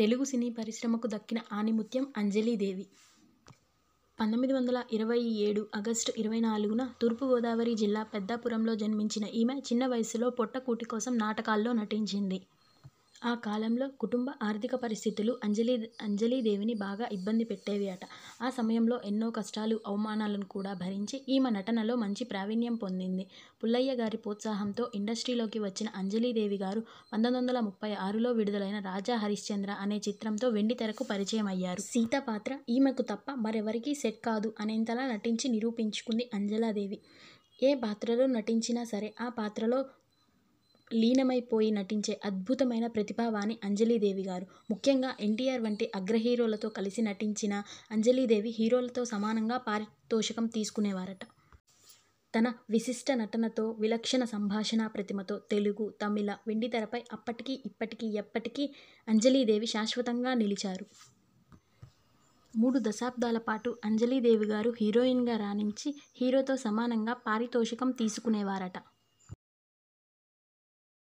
తెలుగు సినీ పరిశ్రమకు దక్కిన ఆణిముత్యం అంజలీదేవి పంతొమ్మిది వందల ఇరవై ఏడు ఆగస్టు ఇరవై నాలుగున తూర్పుగోదావరి జిల్లా పెద్దాపురంలో జన్మించిన ఈమె చిన్న వయసులో పొట్టకూటి కోసం నాటకాల్లో నటించింది ఆ కాలంలో కుటుంబ ఆర్థిక పరిస్థితులు అంజలి అంజలీదేవిని బాగా ఇబ్బంది పెట్టేవి అట ఆ సమయంలో ఎన్నో కష్టాలు అవమానాలను కూడా భరించి ఈమె నటనలో మంచి ప్రావీణ్యం పొందింది పుల్లయ్య గారి ప్రోత్సాహంతో ఇండస్ట్రీలోకి వచ్చిన అంజలీదేవి గారు పంతొమ్మిది వందల ముప్పై ఆరులో విడుదలైన రాజా హరిశ్చంద్ర అనే చిత్రంతో వెండి తెరకు పరిచయం అయ్యారు సీత పాత్ర ఈమెకు తప్ప మరెవరికీ సెట్ కాదు అనేంతలా నటించి నిరూపించుకుంది అంజలాదేవి ఏ పాత్రలో నటించినా సరే ఆ పాత్రలో లీనమైపోయి నటించే అద్భుతమైన ప్రతిభావాణి అంజలీదేవి గారు ముఖ్యంగా ఎన్టీఆర్ వంటి అగ్ర హీరోలతో కలిసి నటించిన అంజలీదేవి హీరోలతో సమానంగా పారితోషికం తీసుకునేవారట తన విశిష్ట నటనతో విలక్షణ సంభాషణ ప్రతిమతో తెలుగు తమిళ వెండితెరపై అప్పటికీ ఇప్పటికీ ఎప్పటికీ అంజలీదేవి శాశ్వతంగా నిలిచారు మూడు దశాబ్దాల పాటు అంజలీదేవి గారు హీరోయిన్గా రాణించి హీరోతో సమానంగా పారితోషికం తీసుకునేవారట